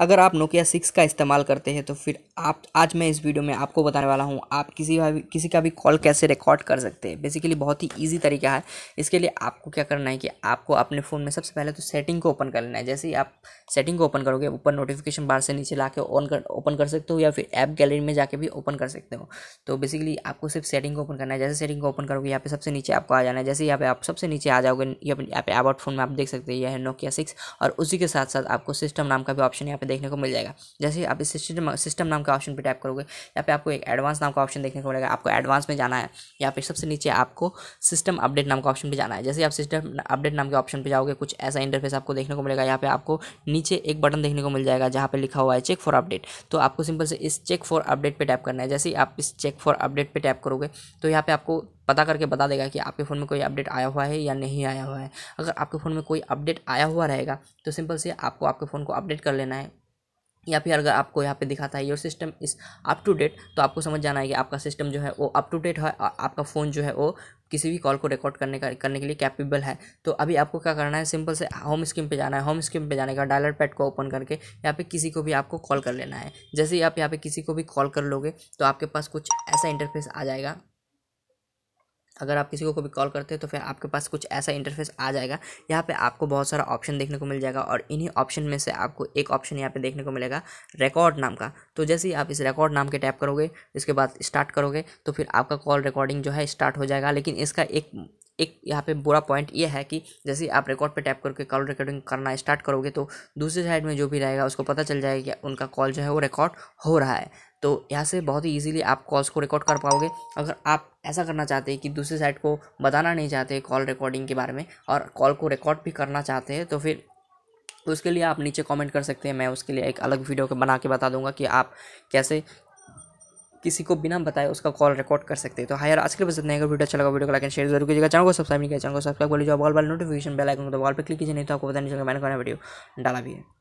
अगर आप Nokia six का इस्तेमाल करते हैं तो फिर आप आज मैं इस वीडियो में आपको बताने वाला हूँ आप किसी का भी किसी का भी कॉल कैसे रिकॉर्ड कर सकते हैं बेसिकली बहुत ही ईजी तरीका है इसके लिए आपको क्या करना है कि आपको अपने फ़ोन में सबसे पहले तो सेटिंग को ओपन कर लेना है जैसे ही आप सेटिंग को ओपन करोगे ऊपर नोटिफिकेशन बार से नीचे ला ऑन कर ओपन कर सकते हो या फिर ऐप गैलरी में जाके भी ओपन कर सकते हो तो बेसिकली आपको सिर्फ सेटिंग को ओपन करना है जैसे सेटिंग को ओपन करोगे यहाँ पे सबसे नीचे आपको आ जाना है जैसे यहाँ पे आप सबसे नीचे आ जाओगे यहाँ पे अबाउट फोन में आप देख सकते हैं यह है नोकिया सिक्स और उसी के साथ साथ आपको सिस्टम नाम का भी ऑप्शन यहाँ पे देखने को मिल जाएगा जैसे आप इस सिस्टम सिस्टम नाम के ऑप्शन पर टाइप करोगे यहाँ पे आपको एक एडवांस नाम का ऑप्शन देखने को मिलेगा आपको एडवांस में जाना है यहाँ पे सबसे नीचे आपको सिस्टम अपडेट नाम का ऑप्शन पर जाना है जैसे आप सिस्टम अपडेट नाम के ऑप्शन पर जाओगे कुछ ऐसा इंटरफेस आपको देखने को मिलेगा यहाँ पे आपको नीचे एक बटन देखने को मिल जाएगा जहाँ पर लिखा हुआ है चेक फॉर अपडेट तो आपको सिंपल से इस चेक फॉर अपडेट पर टाइप करना है जैसे आप इस चेक फॉर अपडेट पर टाइप करोगे तो यहाँ पे आपको पता करके बता देगा कि आपके फ़ोन में कोई अपडेट आया हुआ है या नहीं आया हुआ है अगर आपके फ़ोन में कोई अपडेट आया हुआ रहेगा तो सिंपल से आपको आपके फ़ोन को अपडेट कर लेना है या फिर अगर आपको यहाँ पे दिखाता है your system is up to date तो आपको समझ जाना है कि आपका सिस्टम जो है वो अप टू डेट है और आपका फ़ोन जो है वो किसी भी कॉल को रिकॉर्ड करने का करने के लिए कैपेबल है तो अभी आपको क्या करना है सिंपल से होम स्क्रीन पे जाना है होम स्क्रीन पे जाने का डायलर पैड को ओपन करके यहाँ पे किसी को भी आपको कॉल कर लेना है जैसे ही आप यहाँ पे किसी को भी कॉल कर लोगे तो आपके पास कुछ ऐसा इंटरफेस आ जाएगा अगर आप किसी को कभी कॉल करते हैं तो फिर आपके पास कुछ ऐसा इंटरफेस आ जाएगा यहाँ पे आपको बहुत सारा ऑप्शन देखने को मिल जाएगा और इन्हीं ऑप्शन में से आपको एक ऑप्शन यहाँ पे देखने को मिलेगा रिकॉर्ड नाम का तो जैसे ही आप इस रिकॉर्ड नाम के टैप करोगे इसके बाद स्टार्ट करोगे तो फिर आपका कॉल रिकॉर्डिंग जो है स्टार्ट हो जाएगा लेकिन इसका एक एक यहाँ पे बुरा पॉइंट ये है कि जैसे ही आप रिकॉर्ड पे टैप करके कॉल रिकॉर्डिंग करना स्टार्ट करोगे तो दूसरी साइड में जो भी रहेगा उसको पता चल जाएगा कि उनका कॉल जो है वो रिकॉर्ड हो रहा है तो यहाँ से बहुत ही ईजिली आप कॉल्स को रिकॉर्ड कर पाओगे अगर आप ऐसा करना चाहते हैं कि दूसरे साइड को बताना नहीं चाहते कॉल रिकॉर्डिंग के बारे में और कॉल को रिकॉर्ड भी करना चाहते हैं तो फिर उसके लिए आप नीचे कमेंट कर सकते हैं मैं उसके लिए एक अलग वीडियो बना के बता दूंगा कि आप कैसे किसी को बिना बताए उसका कॉल रिकॉर्ड कर सकते हैं तो हाँ यार आज के लिए बस इतना अगर वीडियो अच्छा लगा वीडियो को लाइक शेयर जरूर कीजिएगा चैनल को सब्सक्राइब नहीं किया चैनल को सब्सक्राइब कर लीजिए और बॉल नोटिफिकेशन बेल आइकन को बॉल पर क्लिक कीजिए नहीं तो आपको पता नहीं चलेगा मैंने कहना वीडियो डाला भी है